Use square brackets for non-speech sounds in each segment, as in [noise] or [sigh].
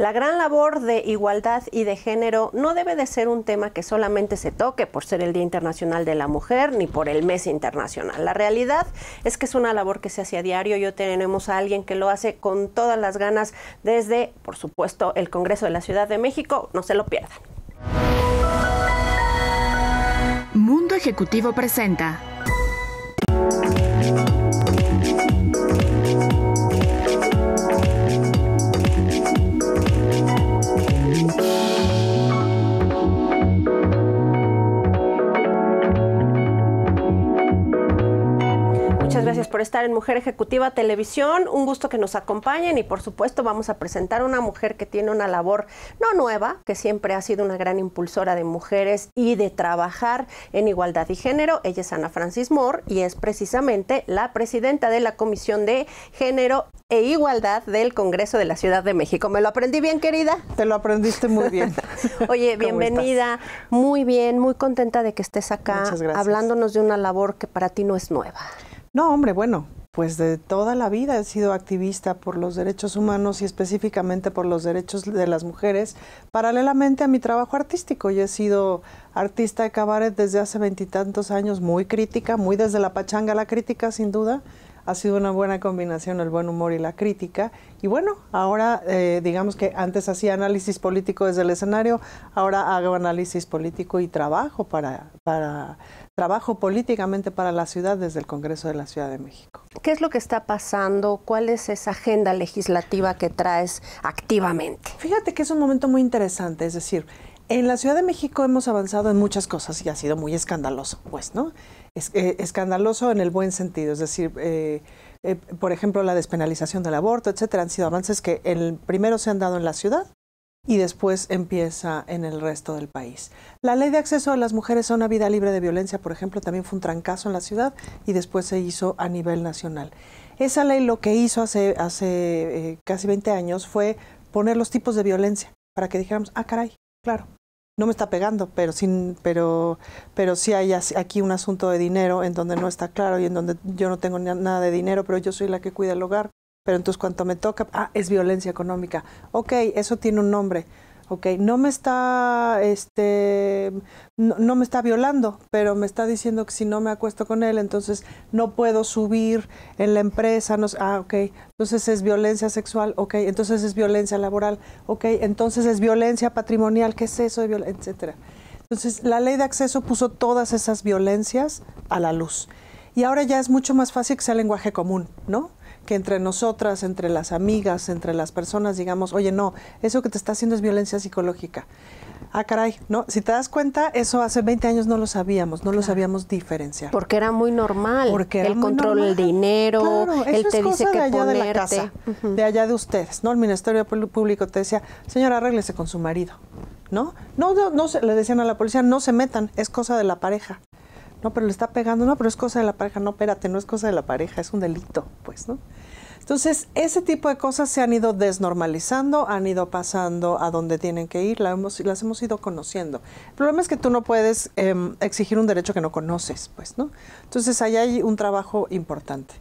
La gran labor de igualdad y de género no debe de ser un tema que solamente se toque por ser el Día Internacional de la Mujer ni por el Mes Internacional. La realidad es que es una labor que se hace a diario. hoy tenemos a alguien que lo hace con todas las ganas desde, por supuesto, el Congreso de la Ciudad de México. No se lo pierdan. Mundo Ejecutivo presenta estar en Mujer Ejecutiva Televisión. Un gusto que nos acompañen y por supuesto vamos a presentar a una mujer que tiene una labor no nueva, que siempre ha sido una gran impulsora de mujeres y de trabajar en igualdad y género. Ella es Ana Francis Moore y es precisamente la presidenta de la Comisión de Género e Igualdad del Congreso de la Ciudad de México. ¿Me lo aprendí bien, querida? Te lo aprendiste muy bien. [laughs] Oye, bienvenida. Muy bien, muy contenta de que estés acá hablándonos de una labor que para ti no es nueva. No, hombre, bueno, pues de toda la vida he sido activista por los derechos humanos y específicamente por los derechos de las mujeres, paralelamente a mi trabajo artístico. Yo he sido artista de cabaret desde hace veintitantos años, muy crítica, muy desde la pachanga la crítica, sin duda. Ha sido una buena combinación el buen humor y la crítica. Y bueno, ahora eh, digamos que antes hacía análisis político desde el escenario, ahora hago análisis político y trabajo para, para trabajo políticamente para la ciudad desde el Congreso de la Ciudad de México. ¿Qué es lo que está pasando? ¿Cuál es esa agenda legislativa que traes activamente? Fíjate que es un momento muy interesante, es decir, en la Ciudad de México hemos avanzado en muchas cosas y ha sido muy escandaloso, pues, ¿no? Es, eh, escandaloso en el buen sentido, es decir, eh, eh, por ejemplo, la despenalización del aborto, etcétera, han sido avances que el primero se han dado en la ciudad y después empieza en el resto del país. La ley de acceso a las mujeres a una vida libre de violencia, por ejemplo, también fue un trancazo en la ciudad y después se hizo a nivel nacional. Esa ley lo que hizo hace, hace eh, casi 20 años fue poner los tipos de violencia para que dijéramos, ah, caray, claro, no me está pegando, pero sin, pero, pero sí hay aquí un asunto de dinero en donde no está claro y en donde yo no tengo nada de dinero, pero yo soy la que cuida el hogar pero entonces cuando me toca, ah, es violencia económica. Ok, eso tiene un nombre. Ok, no me está, este, no, me está violando, pero me está diciendo que si no me acuesto con él, entonces no puedo subir en la empresa. No, ah, ok, entonces es violencia sexual, ok, entonces es violencia laboral, ok, entonces es violencia patrimonial, ¿qué es eso? de violencia? Etcétera. Entonces, la ley de acceso puso todas esas violencias a la luz. Y ahora ya es mucho más fácil que sea lenguaje común, ¿no? que entre nosotras, entre las amigas, entre las personas digamos, oye, no, eso que te está haciendo es violencia psicológica. Ah, caray, ¿no? Si te das cuenta, eso hace 20 años no lo sabíamos, no lo sabíamos diferenciar. Porque era muy normal. el control del dinero, el él te dice que de de la de allá de ustedes, ¿no? El Ministerio Público te decía, señora, arréglese con su marido, ¿no? No, no, no, no le decían a la policía, no se metan, es cosa de la pareja. No, pero le está pegando, no, pero es cosa de la pareja. No, espérate, no es cosa de la pareja, es un delito, pues, ¿no? Entonces, ese tipo de cosas se han ido desnormalizando, han ido pasando a donde tienen que ir, las hemos ido conociendo. El problema es que tú no puedes em, exigir un derecho que no conoces, pues, ¿no? Entonces, ahí hay un trabajo importante.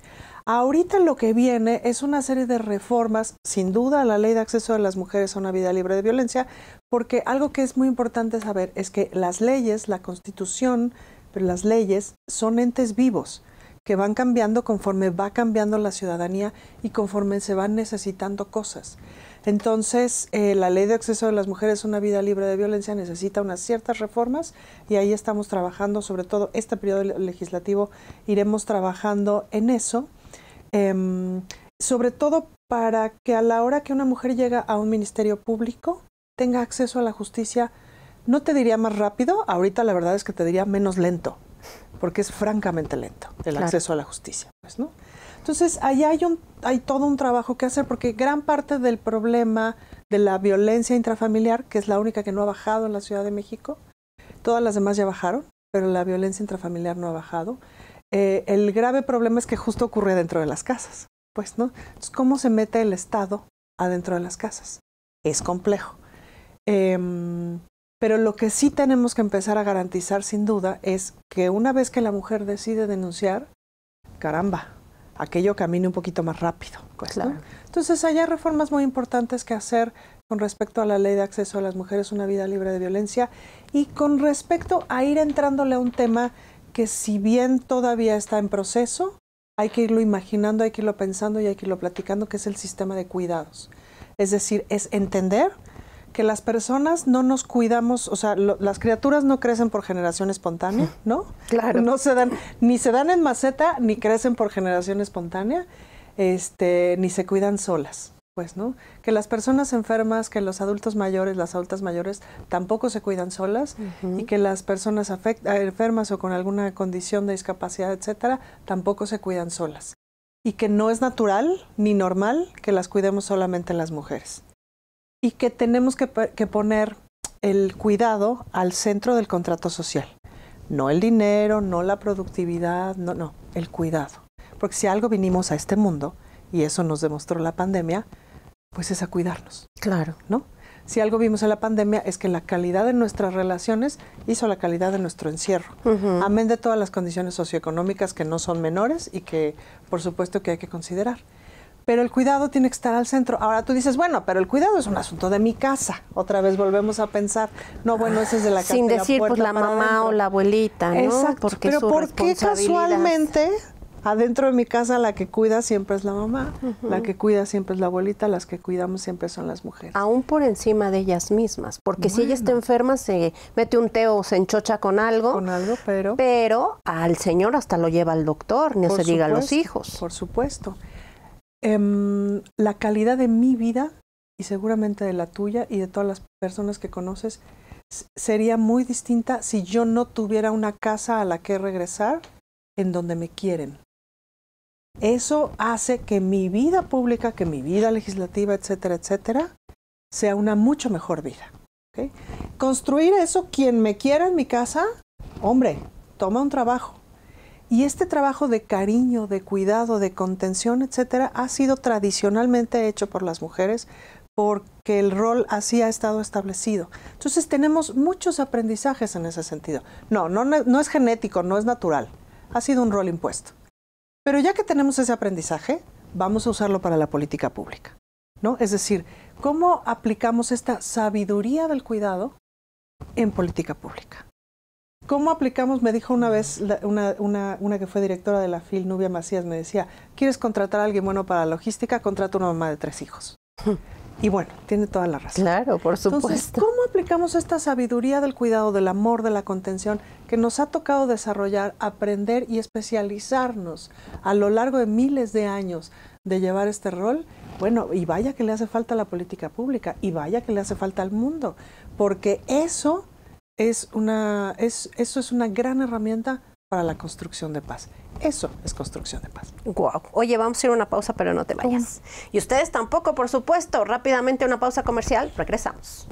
Ahorita lo que viene es una serie de reformas, sin duda, la ley de acceso de las mujeres a una vida libre de violencia, porque algo que es muy importante saber es que las leyes, la constitución, pero las leyes son entes vivos que van cambiando conforme va cambiando la ciudadanía y conforme se van necesitando cosas. Entonces, eh, la ley de acceso de las mujeres a una vida libre de violencia necesita unas ciertas reformas y ahí estamos trabajando, sobre todo este periodo legislativo, iremos trabajando en eso, em, sobre todo para que a la hora que una mujer llega a un ministerio público tenga acceso a la justicia no te diría más rápido, ahorita la verdad es que te diría menos lento, porque es francamente lento el acceso a la justicia. Pues, ¿no? Entonces, ahí hay, un, hay todo un trabajo que hacer, porque gran parte del problema de la violencia intrafamiliar, que es la única que no ha bajado en la Ciudad de México, todas las demás ya bajaron, pero la violencia intrafamiliar no ha bajado. Eh, el grave problema es que justo ocurre dentro de las casas, pues, ¿no? ¿cómo se mete el Estado adentro de las casas? Es complejo. Em, pero lo que sí tenemos que empezar a garantizar sin duda es que una vez que la mujer decide denunciar, caramba, aquello camine un poquito más rápido. Pues, claro. Entonces, hay reformas muy importantes que hacer con respecto a la ley de acceso a las mujeres una vida libre de violencia y con respecto a ir entrándole a un tema que si bien todavía está en proceso, hay que irlo imaginando, hay que irlo pensando y hay que irlo platicando, que es el sistema de cuidados. Es decir, es entender que las personas no nos cuidamos, o sea, las criaturas no crecen por generación espontánea, ¿no? Claro. No se dan, ni se dan en maceta, ni crecen por generación espontánea, este, ni se cuidan solas. Pues, ¿no? Que las personas enfermas, que los adultos mayores, las adultas mayores tampoco se cuidan solas y que las personas ah, enfermas o con alguna condición de discapacidad, etcétera, tampoco se cuidan solas. Y que no es natural ni normal que las cuidemos solamente las mujeres y que tenemos que, poner el cuidado al centro del contrato social. No el dinero, no la productividad, no, no, el cuidado. Porque si algo vinimos a este mundo, y eso nos demostró la pandemia, pues es a cuidarnos. Claro. ¿No? Si algo vimos en la pandemia es que la calidad de nuestras relaciones hizo la calidad de nuestro encierro. Amén de todas las condiciones socioeconómicas que no son menores y que por supuesto que hay que considerar pero el cuidado tiene que estar al centro. Ahora tú dices, bueno, pero el cuidado es un asunto de mi casa. Otra vez volvemos a pensar, no, bueno, ese es de la casa. Sin decir, pues, la puerta, pues la mamá o la abuelita, ¿no? Exacto. Porque pero ¿por qué casualmente adentro de mi casa la que cuida siempre es la mamá, la que cuida siempre es la abuelita, las que cuidamos siempre son las mujeres. Aún por encima de ellas mismas, porque si ella está enferma se mete un té o se enchocha con algo. Con algo, pero. Pero al señor hasta lo lleva el doctor, ni se diga a los hijos. Por supuesto. Em, la calidad de mi vida y seguramente de la tuya y de todas las personas que conoces sería muy distinta si yo no tuviera una casa a la que regresar en donde me quieren. Eso hace que mi vida pública, que mi vida legislativa, etcétera, etcétera, sea una mucho mejor vida. Construir eso, quien me quiera en mi casa, hombre, toma un trabajo. Y este trabajo de cariño, de cuidado, de contención, etcétera, ha sido tradicionalmente hecho por las mujeres porque el rol así ha estado establecido. Entonces tenemos muchos aprendizajes en ese sentido. No, no, no es genético, no es natural. Ha sido un rol impuesto. Pero ya que tenemos ese aprendizaje, vamos a usarlo para la política pública. ¿no? Es decir, ¿cómo aplicamos esta sabiduría del cuidado en política pública? ¿Cómo aplicamos? Me dijo una vez una, que fue directora de la FIL, Nubia Macías, me decía, ¿quieres contratar a alguien bueno para logística? Contrata a una mamá de tres hijos. [laughs] Y bueno, tiene toda la razón. Claro, por supuesto. Entonces, ¿cómo aplicamos esta sabiduría del cuidado, del amor, de la contención que nos ha tocado desarrollar, aprender y especializarnos a lo largo de miles de años de llevar este rol? Bueno, y vaya que le hace falta la política pública, y vaya que le hace falta al mundo, porque eso una, es, eso es una gran herramienta para la construcción de paz. Eso es construcción de paz. Wow. Oye, vamos a ir a una pausa, pero no te vayas. Y ustedes tampoco, por supuesto. Rápidamente una pausa comercial. Regresamos.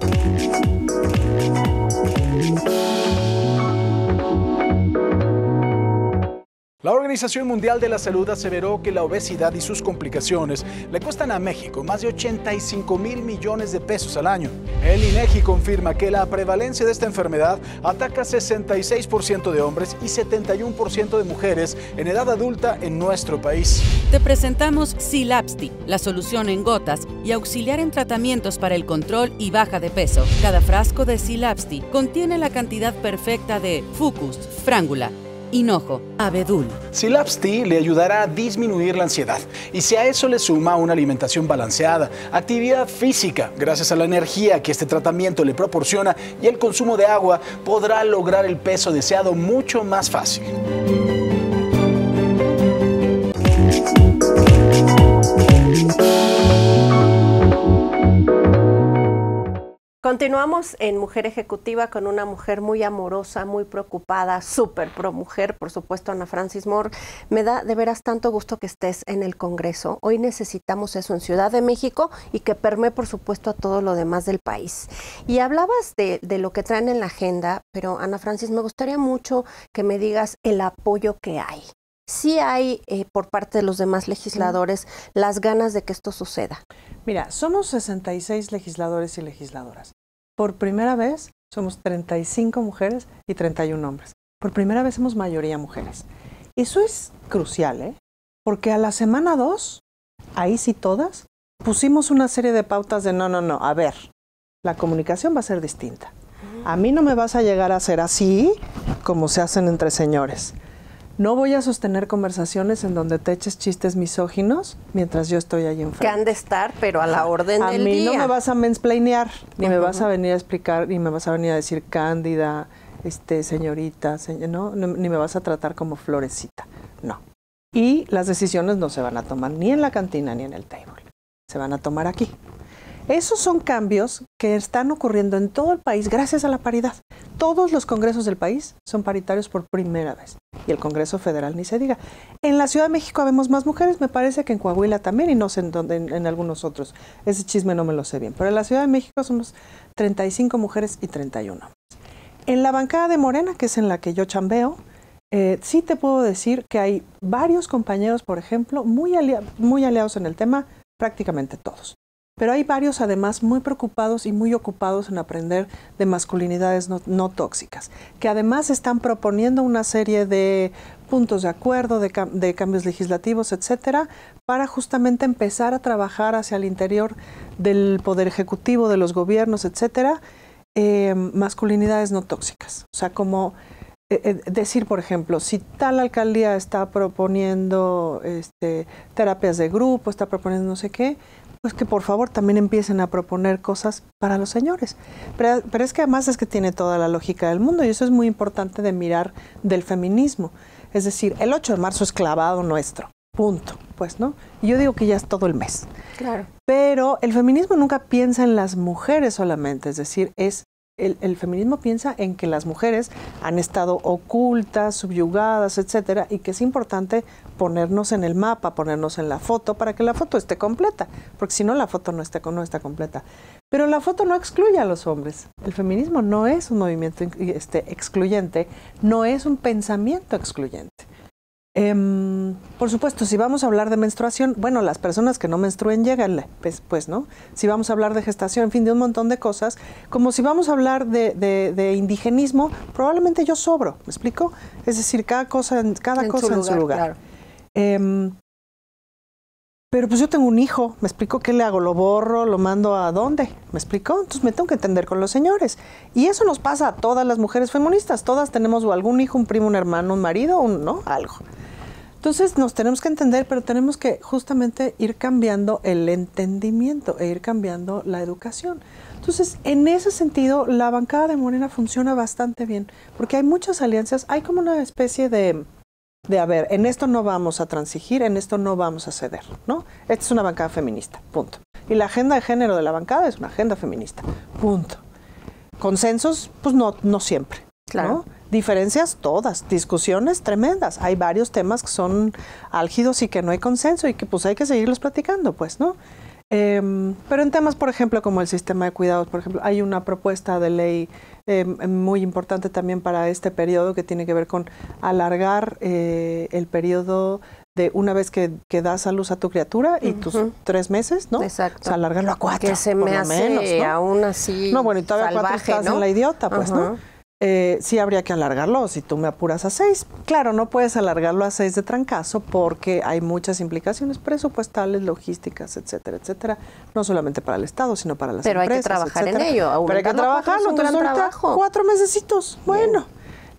La Organización Mundial de la Salud aseveró que la obesidad y sus complicaciones le cuestan a México más de 85 mil millones de pesos al año. El INEGI e confirma que la prevalencia de esta enfermedad ataca 66% de hombres y 71% de mujeres en edad adulta en nuestro país. Te presentamos Silapsti, la solución en gotas y auxiliar en tratamientos para el control y baja de peso. Cada frasco de Silapsti contiene la cantidad perfecta de Fucus, frángula, hinojo, abedul. Silapsti le ayudará a disminuir la ansiedad y si a eso le suma una alimentación balanceada, actividad física, gracias a la energía que este tratamiento le proporciona y el consumo de agua, podrá lograr el peso deseado mucho más fácil. Continuamos en Mujer Ejecutiva con una mujer muy amorosa, muy preocupada, súper pro mujer, por supuesto, Ana Francis Moore. Me da de veras tanto gusto que estés en el Congreso. Hoy necesitamos eso en Ciudad de México y que permee, por supuesto, a todo lo demás del país. Y hablabas de, lo que traen en la agenda, pero Ana Francis, me gustaría mucho que me digas el apoyo que hay. Si hay eh, por parte de los demás legisladores las ganas de que esto suceda. Mira, somos 66 legisladores y legisladoras por primera vez somos 35 mujeres y 31 hombres. Por primera vez somos mayoría mujeres. Eso es crucial, ¿eh? Porque a la semana 2, ahí sí todas, pusimos una serie de pautas de no, no, no, a ver, la comunicación va a ser distinta. A mí no me vas a llegar a ser así como se hacen entre señores no voy a sostener conversaciones en donde te eches chistes misóginos mientras yo estoy allí enfrente. Que han de estar, pero a la orden del día. A mí no me vas a mensplainear, ni me vas a venir a explicar, ni me vas a venir a decir cándida, este, señorita, ni me vas a tratar como florecita, no. Y las decisiones no se van a tomar ni en la cantina ni en el table, se van a tomar aquí. Esos son cambios que están ocurriendo en todo el país gracias a la paridad. Todos los congresos del país son paritarios por primera vez. Y el Congreso Federal ni se diga. En la Ciudad de México vemos más mujeres, me parece que en Coahuila también y no sé en, dónde, en, algunos otros. Ese chisme no me lo sé bien. Pero en la Ciudad de México somos 35 mujeres y 31. En la bancada de Morena, que es en la que yo chambeo, eh, sí te puedo decir que hay varios compañeros, por ejemplo, muy, muy aliados en el tema, prácticamente todos. Pero hay varios además muy preocupados y muy ocupados en aprender de masculinidades no, tóxicas, que además están proponiendo una serie de puntos de acuerdo, de, cambios legislativos, etcétera, para justamente empezar a trabajar hacia el interior del poder ejecutivo, de los gobiernos, etcétera, em, masculinidades no tóxicas. O sea, como eh, eh, decir, por ejemplo, si tal alcaldía está proponiendo este, terapias de grupo, está proponiendo no sé qué, pues que por favor también empiecen a proponer cosas para los señores. Pero, pero, es que además es que tiene toda la lógica del mundo y eso es muy importante de mirar del feminismo. Es decir, el 8 de marzo es clavado nuestro, punto, pues, ¿no? Yo digo que ya es todo el mes. Claro. Pero el feminismo nunca piensa en las mujeres solamente, es decir, es el, feminismo piensa en que las mujeres han estado ocultas, subyugadas, etcétera, y que es importante ponernos en el mapa, ponernos en la foto para que la foto esté completa, porque si no la foto no está, no está completa. Pero la foto no excluye a los hombres. El feminismo no es un movimiento este, excluyente, no es un pensamiento excluyente. Em, por supuesto, si vamos a hablar de menstruación, bueno, las personas que no menstruen, llegan, pues, pues, ¿no? Si vamos a hablar de gestación, en fin, de un montón de cosas, como si vamos a hablar de, indigenismo, probablemente yo sobro, ¿me explico? Es decir, cada cosa, en cada en, cosa su lugar, en su lugar. Em, pero pues yo tengo un hijo, ¿me explico qué le hago? ¿Lo borro? ¿Lo mando a dónde? ¿Me explico? Entonces me tengo que entender con los señores. Y eso nos pasa a todas las mujeres feministas. Todas tenemos algún hijo, un primo, un hermano, un marido, un, ¿no? Algo. Entonces nos tenemos que entender, pero tenemos que justamente ir cambiando el entendimiento e ir cambiando la educación. Entonces, en ese sentido, la bancada de Morena funciona bastante bien, porque hay muchas alianzas, hay como una especie de, de a ver, en esto no vamos a transigir, en esto no vamos a ceder, ¿no? Esta es una bancada feminista, punto. Y la agenda de género de la bancada es una agenda feminista, punto. Consensos, pues no, no siempre. Claro. ¿no? diferencias todas, discusiones tremendas. Hay varios temas que son álgidos y que no hay consenso y que pues hay que seguirlos platicando, pues, ¿no? Em, pero en temas, por ejemplo, como el sistema de cuidados, por ejemplo, hay una propuesta de ley em, muy importante también para este periodo que tiene que ver con alargar eh, el periodo de una vez que, das a luz a tu criatura y tus tres meses, ¿no? Exacto. O sea, alargarlo a cuatro. Que se me hace menos, aún así. No, bueno, y todavía cuatro estás en la idiota, pues, ¿no? eh, sí habría que alargarlo, si tú me apuras a seis. Claro, no puedes alargarlo a seis de trancazo porque hay muchas implicaciones presupuestales, logísticas, etcétera, etcétera. No solamente para el Estado, sino para las empresas. Pero hay que trabajar en ello. Pero hay que trabajarlo. Entonces, trabajo. cuatro mesecitos. Bueno.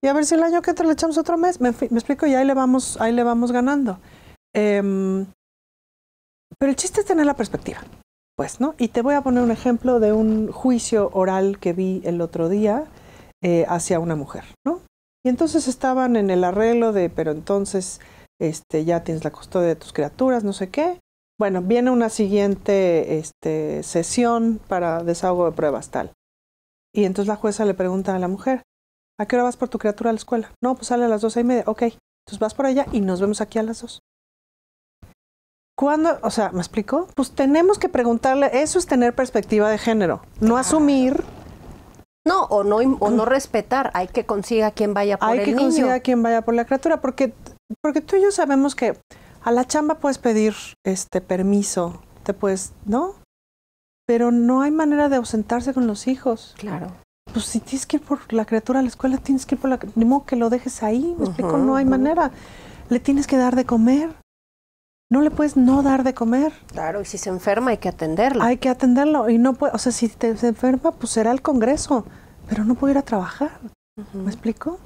Y a ver si el año que te le echamos otro mes. Me, explico, y ahí le vamos, ahí le vamos ganando. Em, pero el chiste es tener la perspectiva, pues, ¿no? Y te voy a poner un ejemplo de un juicio oral que vi el otro día eh, hacia una mujer, ¿no? Y entonces estaban en el arreglo de, pero entonces este, ya tienes la custodia de tus criaturas, no sé qué. Bueno, viene una siguiente este, sesión para desahogo de pruebas, tal. Y entonces la jueza le pregunta a la mujer, ¿a qué hora vas por tu criatura a la escuela? No, pues sale a las dos y media. Ok, entonces vas por allá y nos vemos aquí a las dos. ¿Cuándo? O sea, ¿me explico? Pues tenemos que preguntarle, eso es tener perspectiva de género, no asumir no, o no, o no respetar, hay que consiga quien vaya por el niño. Hay que consiga quien vaya por la criatura, porque, porque tú y yo sabemos que a la chamba puedes pedir este permiso, te puedes, ¿no? Pero no hay manera de ausentarse con los hijos. Claro. Pues si tienes que ir por la criatura a la escuela, tienes que ir por la... Ni modo que lo dejes ahí, me explico, no hay manera. Le tienes que dar de comer, no le puedes no dar de comer. Claro, y si se enferma hay que atenderlo. Hay que atenderlo y no puede, o sea, si se enferma, pues será el Congreso, pero no puede ir a trabajar. ¿Me explico?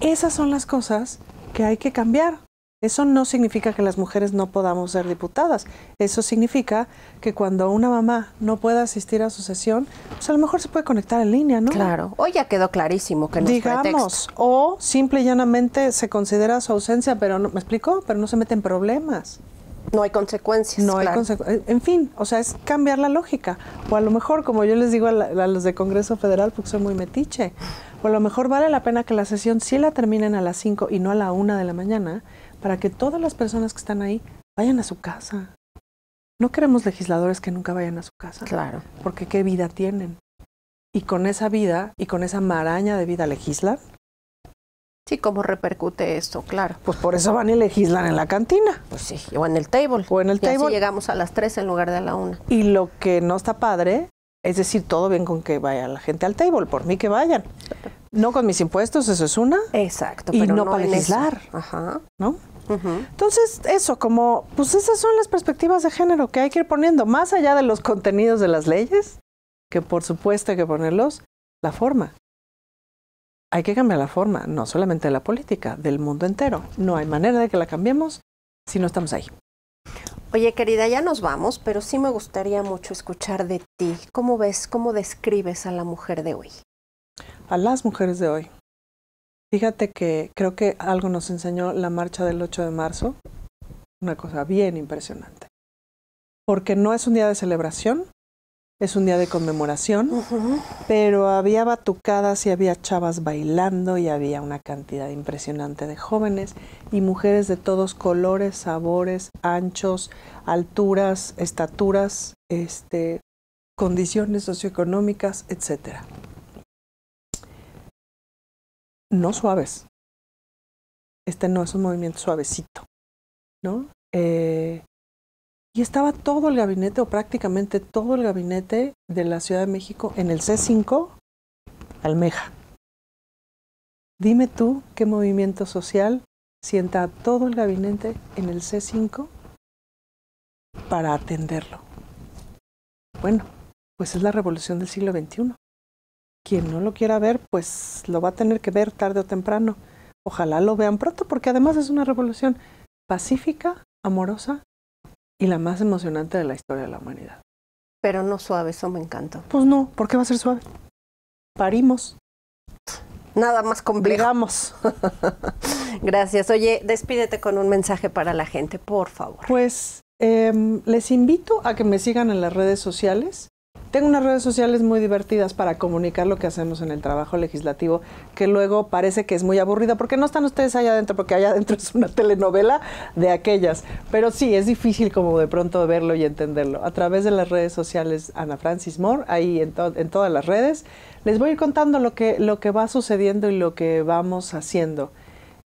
Esas son las cosas que hay que cambiar. Eso no significa que las mujeres no podamos ser diputadas. Eso significa que cuando una mamá no pueda asistir a su sesión, pues a lo mejor se puede conectar en línea, ¿no? Claro. O ya quedó clarísimo que no Digamos, o simple y llanamente se considera su ausencia, pero no, ¿me explico? Pero no se mete en problemas. No hay consecuencias. No hay consecuencias. Eh, en fin, o sea, es cambiar la lógica. O a lo mejor, como yo les digo a, a, los de Congreso Federal, porque soy muy metiche, o a lo mejor vale la pena que la sesión sí la terminen a las 5 y no a la 1 de la mañana, para que todas las personas que están ahí vayan a su casa. No queremos legisladores que nunca vayan a su casa. Claro. Porque qué vida tienen. Y con esa vida y con esa maraña de vida legislan. Sí, ¿cómo repercute esto? Claro. Pues por eso van y legislan en la cantina. Pues sí, o en el table. O en el y table. Así llegamos a las tres en lugar de a la una. Y lo que no está padre, es decir, todo bien con que vaya la gente al table, por mí que vayan. No con mis impuestos, eso es una. Exacto. pero no, para legislar. Ajá. ¿No? Entonces, eso, como, pues esas son las perspectivas de género que hay que ir poniendo, más allá de los contenidos de las leyes, que por supuesto hay que ponerlos, la forma. Hay que cambiar la forma, no solamente de la política, del mundo entero. No hay manera de que la cambiemos si no estamos ahí. Oye, querida, ya nos vamos, pero sí me gustaría mucho escuchar de ti. ¿Cómo ves, cómo describes a la mujer de hoy? a las mujeres de hoy. Fíjate que creo que algo nos enseñó la marcha del 8 de marzo, una cosa bien impresionante, porque no es un día de celebración, es un día de conmemoración, pero había batucadas y había chavas bailando y había una cantidad impresionante de jóvenes y mujeres de todos colores, sabores, anchos, alturas, estaturas, este, condiciones socioeconómicas, etcétera no suaves. Este no es un movimiento suavecito, ¿no? Eh, y estaba todo el gabinete, o prácticamente todo el gabinete de la Ciudad de México en el C5, Almeja. Dime tú qué movimiento social sienta todo el gabinete en el C5 para atenderlo. Bueno, pues es la revolución del siglo XXI quien no lo quiera ver, pues lo va a tener que ver tarde o temprano. Ojalá lo vean pronto, porque además es una revolución pacífica, amorosa y la más emocionante de la historia de la humanidad. Pero no suave, eso me encanta Pues no, ¿por qué va a ser suave? Parimos. Nada más complejo. [laughs] Gracias. Oye, despídete con un mensaje para la gente, por favor. Pues em, les invito a que me sigan en las redes sociales. Tengo unas redes sociales muy divertidas para comunicar lo que hacemos en el trabajo legislativo, que luego parece que es muy aburrido, porque no están ustedes allá adentro, porque allá adentro es una telenovela de aquellas. Pero sí, es difícil como de pronto verlo y entenderlo. A través de las redes sociales, Ana Francis Moore, ahí en, todas las redes, les voy a ir contando lo que, lo que va sucediendo y lo que vamos haciendo.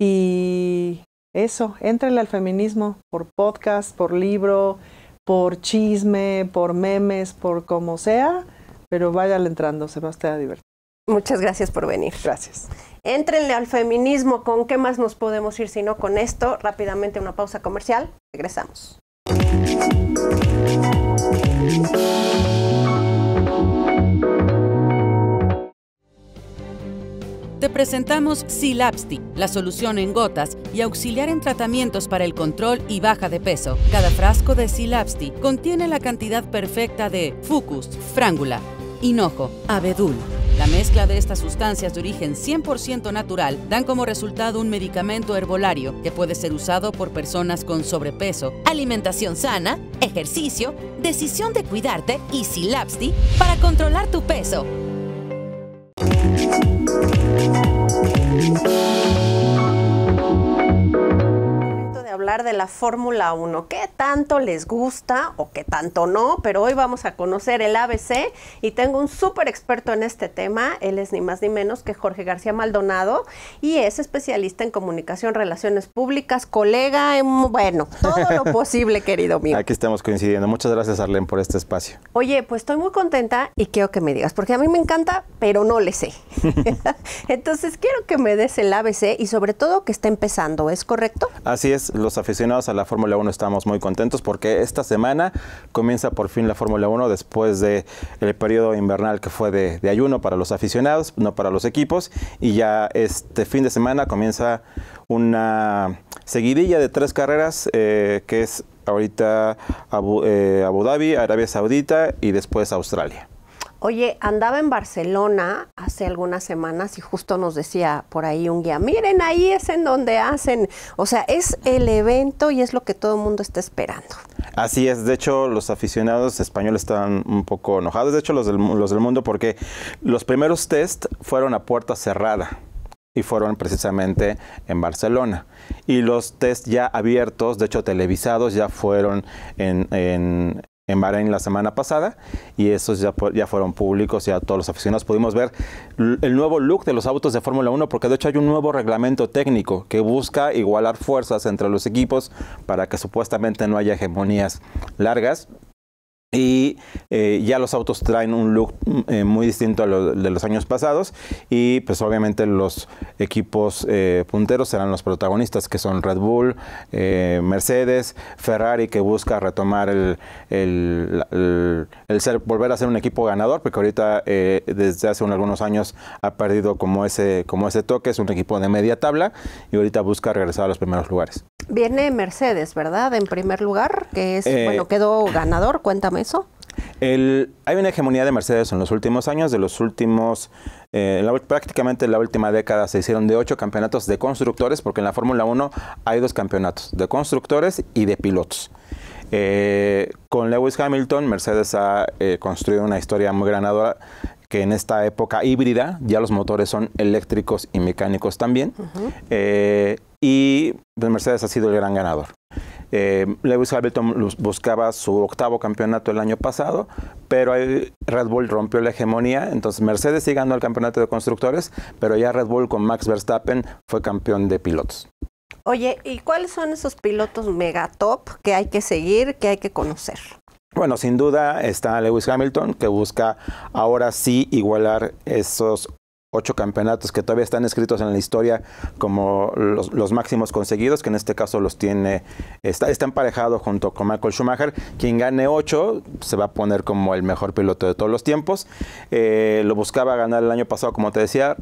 Y eso, éntrenle al feminismo por podcast, por libro, por chisme, por memes, por como sea, pero váyale entrando, se va a estar divertido. Muchas gracias por venir. Gracias. Entrenle al feminismo, ¿con qué más nos podemos ir si no con esto? Rápidamente una pausa comercial, regresamos. Te presentamos Silapsti, la solución en gotas y auxiliar en tratamientos para el control y baja de peso. Cada frasco de Silapsti contiene la cantidad perfecta de Fucus, Frángula, Hinojo, Abedul, la mezcla de estas sustancias de origen 100% natural dan como resultado un medicamento herbolario que puede ser usado por personas con sobrepeso, alimentación sana, ejercicio, decisión de cuidarte y Silapsti para controlar tu peso. Musik de la Fórmula 1. ¿Qué tanto les gusta o qué tanto no? Pero hoy vamos a conocer el ABC y tengo un súper experto en este tema. Él es ni más ni menos que Jorge García Maldonado y es especialista en comunicación, relaciones públicas, colega, en, bueno, todo lo [laughs] posible, querido mío. Aquí estamos coincidiendo. Muchas gracias, Arlen, por este espacio. Oye, pues estoy muy contenta y quiero que me digas, porque a mí me encanta, pero no le sé. [laughs] [laughs] Entonces quiero que me des el ABC y sobre todo que esté empezando, ¿es correcto? Así es, los aficionados a la Fórmula 1 estamos muy contentos porque esta semana comienza por fin la Fórmula 1 después del el periodo invernal que fue de, ayuno para los aficionados, no para los equipos. Y ya este fin de semana comienza una seguidilla de tres carreras eh, que es ahorita eh, Abu Dhabi, Arabia Saudita y después Australia. Oye, andaba en Barcelona hace algunas semanas y justo nos decía por ahí un guía, miren, ahí es en donde hacen, o sea, es el evento y es lo que todo el mundo está esperando. Así es, de hecho los aficionados españoles están un poco enojados, de hecho los del, mundo, porque los primeros test fueron a puerta cerrada y fueron precisamente en Barcelona. Y los test ya abiertos, de hecho televisados, ya fueron en, en Bahrein la semana pasada y esos ya, ya fueron públicos, ya todos los aficionados pudimos ver el nuevo look de los autos de Fórmula 1 porque de hecho hay un nuevo reglamento técnico que busca igualar fuerzas entre los equipos para que supuestamente no haya hegemonías largas y eh, ya los autos traen un look eh, muy distinto a lo de los años pasados y pues obviamente los equipos eh, punteros serán los protagonistas que son Red Bull, Mercedes, Ferrari que busca retomar el, ser, volver a ser un equipo ganador porque ahorita desde hace algunos años ha perdido como ese, como ese toque, es un equipo de media tabla y ahorita busca regresar a los primeros lugares. Viene Mercedes, ¿verdad? En primer lugar, que es, bueno, quedó ganador, cuéntame eso? hay una hegemonía de Mercedes en los últimos años, de los últimos, eh, prácticamente en la última década se hicieron de ocho campeonatos de constructores, porque en la Fórmula 1 hay dos campeonatos, de constructores y de pilotos. Eh, con Lewis Hamilton, Mercedes ha eh, construido una historia muy ganadora que en esta época híbrida ya los motores son eléctricos y mecánicos también. y pues, Mercedes ha sido el gran ganador. Eh, Lewis Hamilton buscaba su octavo campeonato el año pasado, pero Red Bull rompió la hegemonía, entonces Mercedes sigue ganando el campeonato de constructores, pero ya Red Bull con Max Verstappen fue campeón de pilotos. Oye, ¿y cuáles son esos pilotos mega top que hay que seguir, que hay que conocer? Bueno, sin duda está Lewis Hamilton, que busca ahora sí igualar esos ocho campeonatos que todavía están escritos en la historia como los, máximos conseguidos, que en este caso los tiene, está, está, emparejado junto con Michael Schumacher. Quien gane ocho se va a poner como el mejor piloto de todos los tiempos. Eh, lo buscaba ganar el año pasado, como te decía.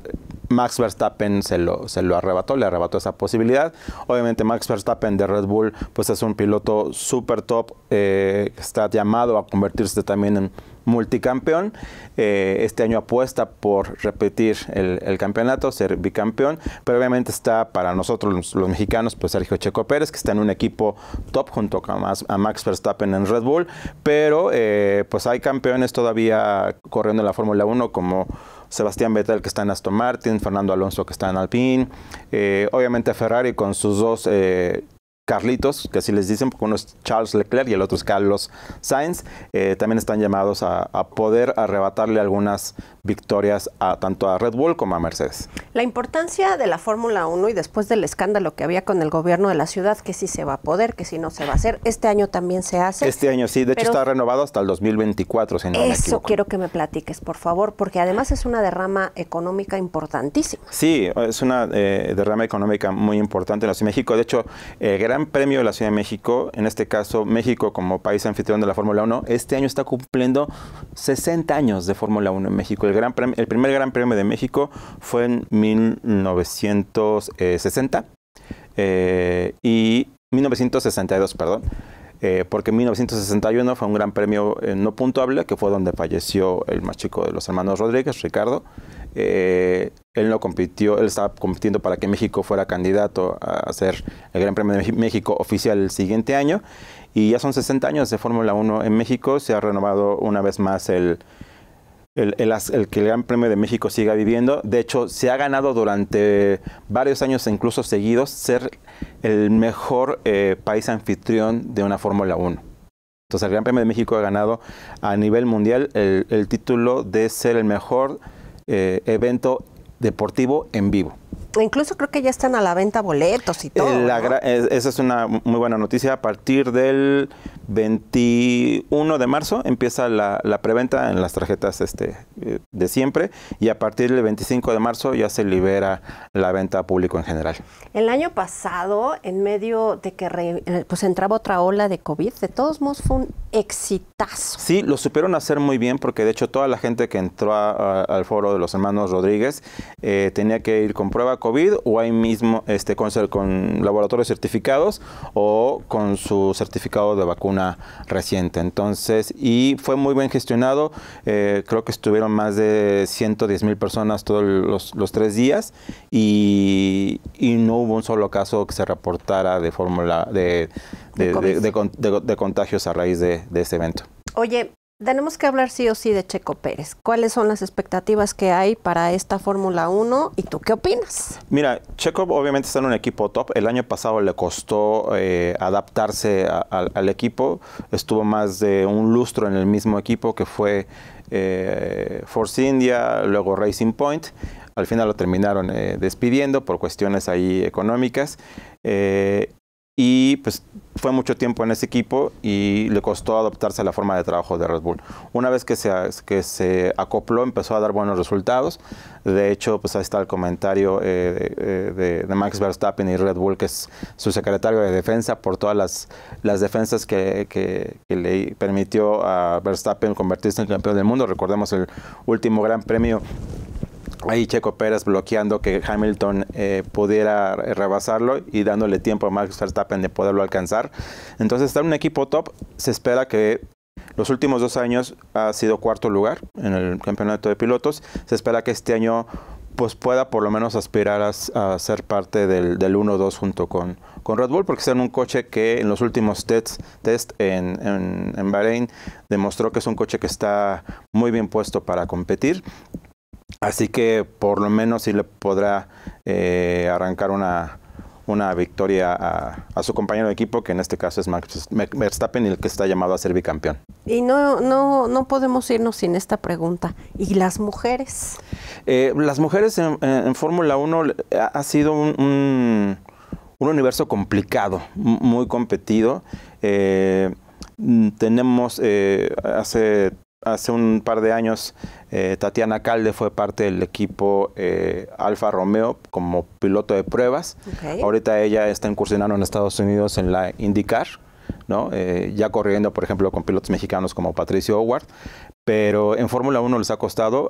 Max Verstappen se lo, se lo arrebató, le arrebató esa posibilidad. Obviamente Max Verstappen de Red Bull pues es un piloto súper top, eh, está llamado a convertirse también en multicampeón. Eh, este año apuesta por repetir el, campeonato, ser bicampeón, pero obviamente está para nosotros los, mexicanos, pues Sergio Checo Pérez, que está en un equipo top junto a, a Max Verstappen en Red Bull, pero eh, pues hay campeones todavía corriendo en la Fórmula 1 como... Sebastián Vettel que está en Aston Martin, Fernando Alonso que está en Alpine, eh, obviamente Ferrari con sus dos Carlitos, que así les dicen, porque uno es Charles Leclerc y el otro es Carlos Sainz, eh, también están llamados a, poder arrebatarle algunas victorias a tanto a Red Bull como a Mercedes. La importancia de la Fórmula 1 y después del escándalo que había con el gobierno de la ciudad, que si se va a poder, que si no se va a hacer, este año también se hace. Este año sí, de hecho está renovado hasta el 2024, si no Eso quiero que me platiques, por favor, porque además es una derrama económica importantísima. Sí, es una eh, derrama económica muy importante en la México. De hecho, eh, Gran Premio de la Ciudad de México, en este caso México como país anfitrión de la Fórmula 1, este año está cumpliendo 60 años de Fórmula 1 en México. El, gran premio, el primer Gran Premio de México fue en 1960 eh, y 1962, perdón. Eh, porque en 1961 fue un gran premio eh, no puntuable, que fue donde falleció el más chico de los hermanos Rodríguez, Ricardo. Eh, él no compitió, él estaba compitiendo para que México fuera candidato a ser el Gran Premio de México oficial el siguiente año. Y ya son 60 años de Fórmula 1 en México, se ha renovado una vez más el, que el Gran Premio de México siga viviendo. De hecho, se ha ganado durante varios años, e incluso seguidos, ser el mejor eh, país anfitrión de una Fórmula 1. Entonces, el Gran Premio de México ha ganado a nivel mundial el, el título de ser el mejor eh, evento deportivo en vivo incluso creo que ya están a la venta boletos y todo. esa es una muy buena noticia. A partir del 21 de marzo empieza la, preventa en las tarjetas este, eh, de siempre y a partir del 25 de marzo ya se libera la venta público en general. El año pasado, en medio de que eh, pues entraba otra ola de COVID, de todos modos fue un exitazo. Sí, lo supieron hacer muy bien porque de hecho toda la gente que entró al foro de los hermanos Rodríguez eh, tenía que ir con prueba COVID o ahí mismo este, con, con laboratorios certificados o con su certificado de vacuna reciente. Entonces, y fue muy bien gestionado. Eh, creo que estuvieron más de 110 mil personas todos los, tres días y, y, no hubo un solo caso que se reportara de fórmula de, contagios a raíz de, de este evento. Oye, tenemos que hablar sí o sí de Checo Pérez. ¿Cuáles son las expectativas que hay para esta Fórmula 1 y tú qué opinas? Mira, Checo obviamente está en un equipo top. El año pasado le costó eh, adaptarse al equipo. Estuvo más de un lustro en el mismo equipo que fue eh, Force India, luego Racing Point. Al final lo terminaron eh, despidiendo por cuestiones ahí económicas y pues fue mucho tiempo en ese equipo y le costó adaptarse a la forma de trabajo de Red Bull. Una vez que se, que se acopló, empezó a dar buenos resultados. De hecho, pues ahí está el comentario eh, eh, de, Max Verstappen y Red Bull, que es su secretario de defensa, por todas las, defensas que le permitió a Verstappen convertirse en campeón del mundo. Recordemos el último gran premio ahí Checo Pérez bloqueando que Hamilton eh, pudiera rebasarlo y dándole tiempo a Max Verstappen de poderlo alcanzar. Entonces, está en un equipo top, se espera que los últimos dos años ha sido cuarto lugar en el campeonato de pilotos. Se espera que este año pues pueda por lo menos aspirar a, ser parte del, del 1-2 junto con, con Red Bull, porque es un coche que en los últimos tests, test en, en, en Bahrein demostró que es un coche que está muy bien puesto para competir. Así que por lo menos sí le podrá eh, arrancar una, victoria a, su compañero de equipo, que en este caso es Max Verstappen, el que está llamado a ser bicampeón. Y no, no, podemos irnos sin esta pregunta. ¿Y las mujeres? Eh, las mujeres en, Fórmula 1 eh, ha sido un, universo complicado, muy competido. Mm, tenemos hace hace un par de años eh, Tatiana Calde fue parte del equipo eh, Alfa Romeo como piloto de pruebas. Ahorita ella está incursionando en Estados Unidos en la IndyCar, ¿no? Eh, ya corriendo, por ejemplo, con pilotos mexicanos como Patricio Howard. Pero en Fórmula 1 les ha costado.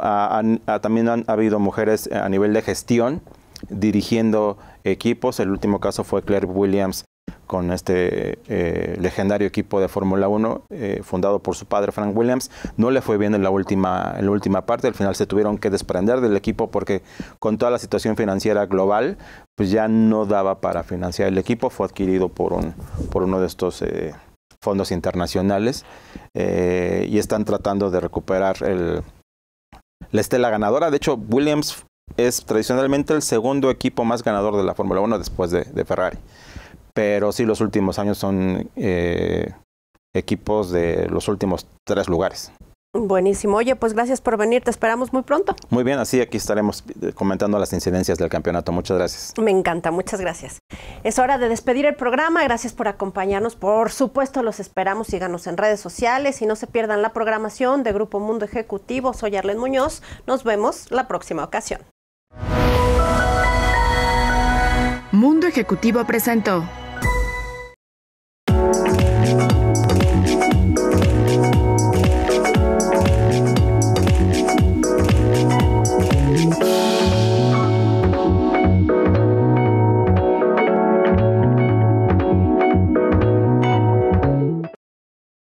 también han habido mujeres a nivel de gestión dirigiendo equipos. El último caso fue Claire Williams con este eh, legendario equipo de Fórmula 1 eh, fundado por su padre Frank Williams. No le fue bien en la, última, en la última parte, al final se tuvieron que desprender del equipo porque con toda la situación financiera global, pues ya no daba para financiar el equipo, fue adquirido por, un, por uno de estos... Eh, fondos internacionales y están tratando de recuperar el, la estela ganadora. De hecho, Williams es tradicionalmente el segundo equipo más ganador de la Fórmula 1 después de Ferrari. Pero sí, los últimos años son eh, equipos de los últimos tres lugares. Buenísimo. Oye, pues gracias por venir. Te esperamos muy pronto. Muy bien, así aquí estaremos eh, comentando las incidencias del campeonato. Muchas gracias. Me encanta, muchas gracias. Es hora de despedir el programa. Gracias por acompañarnos. Por supuesto, los esperamos. Síganos en redes sociales y no se pierdan la programación de Grupo Mundo Ejecutivo. Soy Arlen Muñoz. Nos vemos la próxima ocasión. Mundo Ejecutivo presentó.